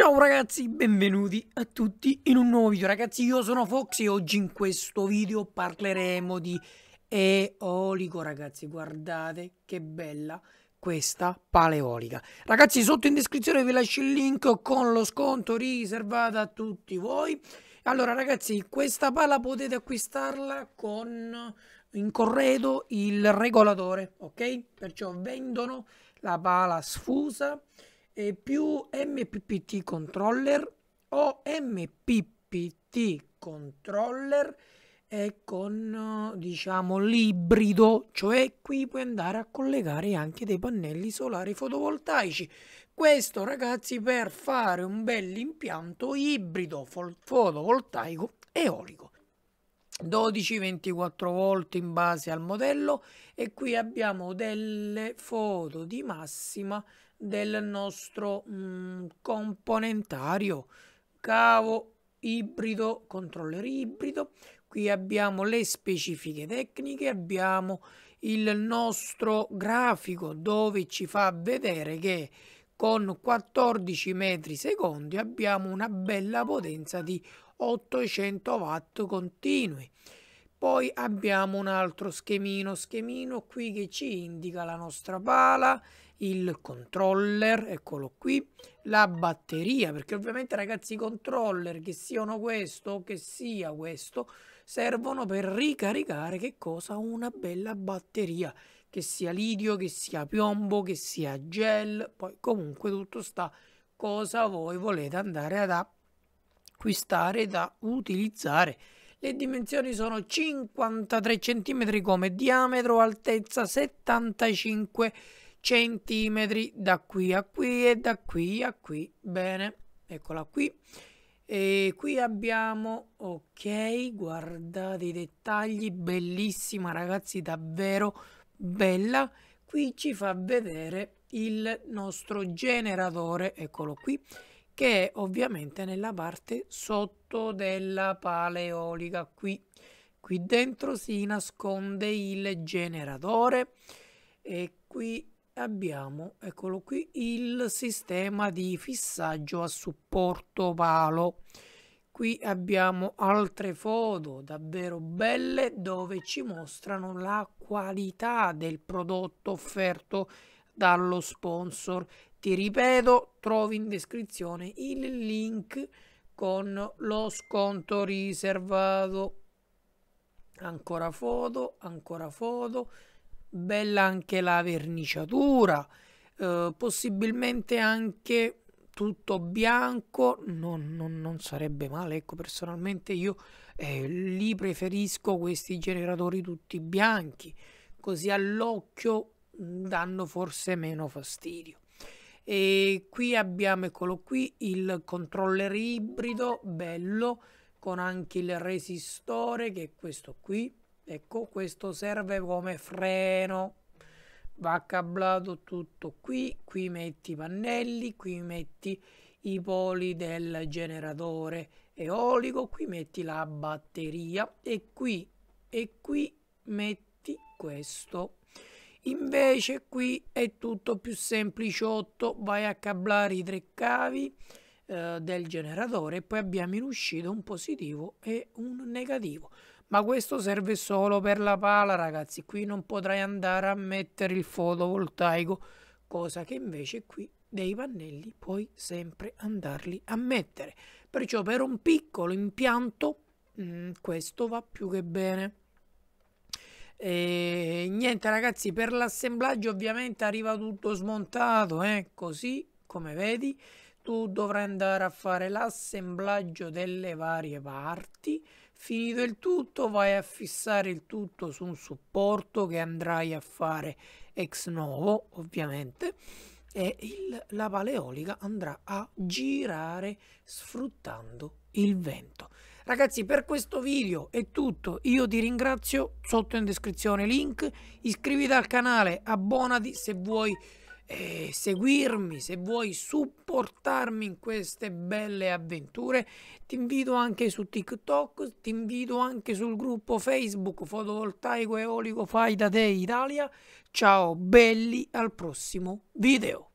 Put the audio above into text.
Ciao ragazzi, benvenuti a tutti in un nuovo video. Ragazzi, io sono Fox e oggi in questo video parleremo di eolico, ragazzi. Guardate che bella questa paleolica. Ragazzi, sotto in descrizione vi lascio il link con lo sconto riservato a tutti voi. Allora, ragazzi, questa pala potete acquistarla con in corredo il regolatore, ok? Perciò vendono la pala sfusa più MPPT controller o MPPT controller e con diciamo l'ibrido cioè qui puoi andare a collegare anche dei pannelli solari fotovoltaici questo ragazzi per fare un bel impianto ibrido fotovoltaico eolico 12-24 volt in base al modello e qui abbiamo delle foto di massima del nostro mm, componentario cavo ibrido controller ibrido qui abbiamo le specifiche tecniche abbiamo il nostro grafico dove ci fa vedere che con 14 metri secondi abbiamo una bella potenza di 800 watt continui poi abbiamo un altro schemino schemino qui che ci indica la nostra pala il controller, eccolo qui, la batteria, perché ovviamente ragazzi i controller, che siano questo o che sia questo, servono per ricaricare che cosa? Una bella batteria, che sia lidio, che sia piombo, che sia gel, poi comunque tutto sta cosa voi volete andare ad acquistare, da utilizzare. Le dimensioni sono 53 cm come diametro, altezza 75 cm centimetri da qui a qui e da qui a qui. Bene, eccola qui. E qui abbiamo, ok, guardate i dettagli, bellissima ragazzi, davvero bella. Qui ci fa vedere il nostro generatore, eccolo qui, che è ovviamente nella parte sotto della paleolica qui. Qui dentro si nasconde il generatore e qui abbiamo eccolo qui il sistema di fissaggio a supporto palo qui abbiamo altre foto davvero belle dove ci mostrano la qualità del prodotto offerto dallo sponsor ti ripeto trovi in descrizione il link con lo sconto riservato ancora foto ancora foto bella anche la verniciatura, eh, possibilmente anche tutto bianco, non, non, non, sarebbe male, ecco personalmente io eh, li preferisco questi generatori tutti bianchi, così all'occhio mm, danno forse meno fastidio. E qui abbiamo, eccolo qui, il controller ibrido, bello, con anche il resistore che è questo qui ecco questo serve come freno va cablato tutto qui qui metti i pannelli qui metti i poli del generatore eolico qui metti la batteria e qui e qui metti questo invece qui è tutto più sempliciotto vai a cablare i tre cavi eh, del generatore e poi abbiamo in uscita un positivo e un negativo ma questo serve solo per la pala ragazzi qui non potrai andare a mettere il fotovoltaico cosa che invece qui dei pannelli puoi sempre andarli a mettere perciò per un piccolo impianto mh, mm, questo va più che bene e niente ragazzi per l'assemblaggio ovviamente arriva tutto smontato eh? così come vedi tu dovrai andare a fare l'assemblaggio delle varie parti Finito il tutto vai a fissare il tutto su un supporto che andrai a fare ex novo ovviamente e il, la paleolica andrà a girare sfruttando il vento. Ragazzi per questo video è tutto, io ti ringrazio, sotto in descrizione link, iscriviti al canale, abbonati se vuoi eh, seguirmi, se vuoi supportarmi in queste belle avventure, ti invito anche su TikTok, ti invito anche sul gruppo Facebook Fotovoltaico Eolico Fai da te Italia. Ciao belli, al prossimo video.